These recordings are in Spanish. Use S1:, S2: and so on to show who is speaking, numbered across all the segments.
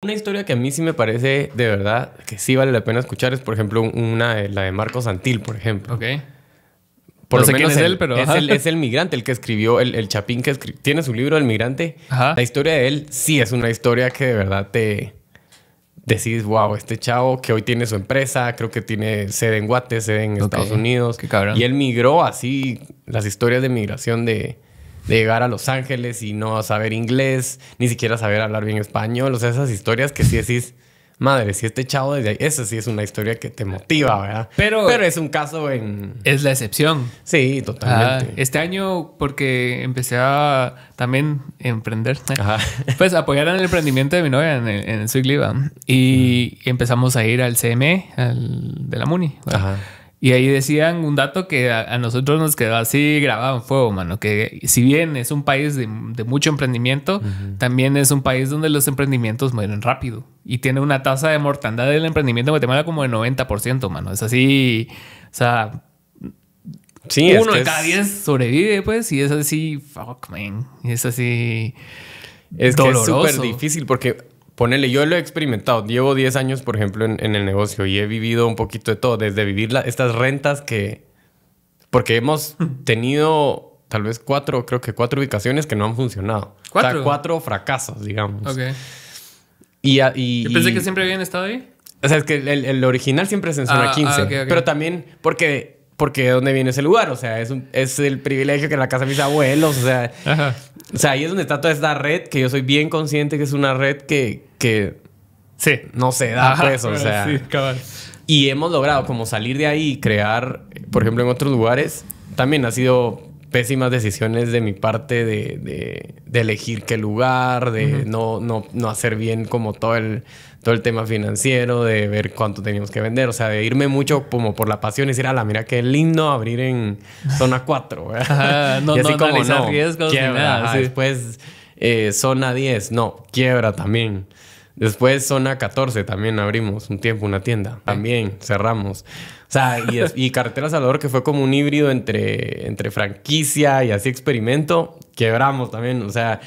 S1: Una historia que a mí sí me parece de verdad que sí vale la pena escuchar es, por ejemplo, una de, la de Marco Santil, por ejemplo. Ok. Por no menos es él, pero. Es el, migrante, el que escribió, el, Chapín que tiene su libro El Migrante. La historia de él sí es una historia que de verdad te decís, wow, este chavo que hoy tiene su empresa, creo que tiene sede en Guate, sede en Estados Unidos. Qué cabrón. Y él migró así, las historias de migración de, de llegar a Los Ángeles y no saber inglés, ni siquiera saber hablar bien español, o sea, esas historias que sí decís, madre, si este chavo desde ahí, esa sí es una historia que te motiva, ¿verdad? Pero,
S2: es un caso en... Es la excepción. Sí, totalmente. Ah, este año, porque empecé a también emprender, pues apoyar en el emprendimiento de mi novia en, el, en y empezamos a ir al CME, al, de la MUNI. Ajá. Y ahí decían un dato que a, nosotros nos quedó así grabado en fuego, mano, que si bien es un país de, mucho emprendimiento, también es un país donde los emprendimientos mueren rápido y tiene una tasa de mortandad del emprendimiento en Guatemala como de 90%, mano. Es así, o sea, uno de cada diez sobrevive, pues, y es así, fuck, man, es así. Es que es súper
S1: difícil porque ponele, yo lo he experimentado. Llevo 10 años, por ejemplo, en, el negocio y he vivido un poquito de todo, desde vivir estas rentas que. Porque hemos tenido tal vez cuatro, creo que cuatro ubicaciones que no han funcionado. ¿Cuatro? O cuatro fracasos, digamos. Ok. Y, y pensé que
S2: siempre habían estado ahí.
S1: O sea, es que el, original siempre es en zona 15. Ah, ah, pero también porque, porque de dónde viene ese lugar. O sea, es, es el privilegio que la casa de mis abuelos. O sea, Ajá. O sea, ahí es donde está toda esta red que yo soy bien consciente que es una red que, que sí. no se da eso. Pues, o sea. Y hemos logrado como salir de ahí y crear, por ejemplo, en otros lugares, también ha sido pésimas decisiones de mi parte de, elegir qué lugar, de no, no, hacer bien como todo el, todo el tema financiero, de ver cuánto teníamos que vender, o sea, de irme mucho como por la pasión y decir, ala, mira qué lindo abrir en zona 4, no, y no, riesgos quiebra, nada, después eh, zona 10, no, quiebra también. Después zona 14 también abrimos un tiempo una tienda. También cerramos. O sea, y, Carretera Salvador, que fue como un híbrido entre, entre franquicia y así experimento, quebramos también. O sea,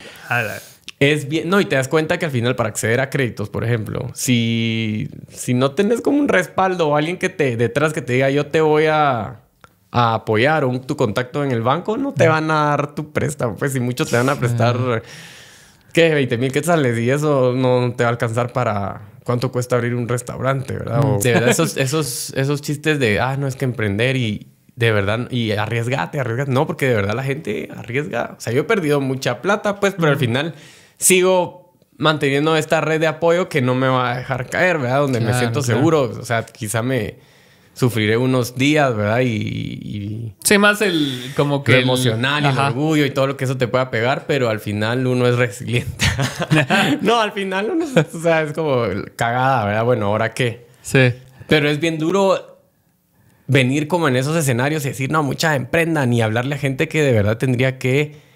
S1: es bien. No, y te das cuenta que al final, para acceder a créditos, por ejemplo, si, si no tenés como un respaldo o alguien que te detrás que te diga, yo te voy a apoyar o un, tu contacto en el banco, no te van a dar tu préstamo. Pues si muchos te van a prestar ah. ¿Qué? 20 mil quetzales y eso no te va a alcanzar para cuánto cuesta abrir un restaurante, ¿verdad? Mm, de verdad, esos, esos, esos chistes de, ah, no es que emprender y de verdad, y arriesgate, arriesgate. No, porque de verdad la gente arriesga. O sea, yo he perdido mucha plata, pues, pero al final sigo manteniendo esta red de apoyo que no me va a dejar caer, ¿verdad? Donde me siento seguro. O sea, quizá me sufriré unos días, ¿verdad? Y, sí, más el como que emocional y el orgullo y todo lo que eso te pueda pegar, pero al final uno es resiliente. no, al final uno, o sea, es como cagada, ¿verdad? Bueno, ahora qué. Sí. Pero es bien duro venir como en esos escenarios y decir, no, mucha emprenda. Ni hablarle a gente que de verdad tendría que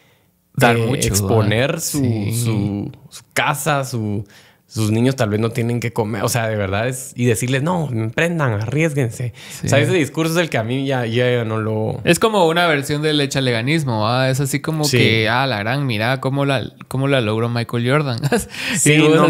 S1: Dar eh, mucho, exponer su, su, casa, su, sus niños tal vez no tienen que comer, o sea, de verdad es, y decirles, no, emprendan, arriesguense. O sea, ese discurso es el que a mí ya, ya no lo... Es como una versión del echaleganismo, ¿ah? es así como que,
S2: ah, la gran, mira cómo la, cómo la logró Michael Jordan. sí, no,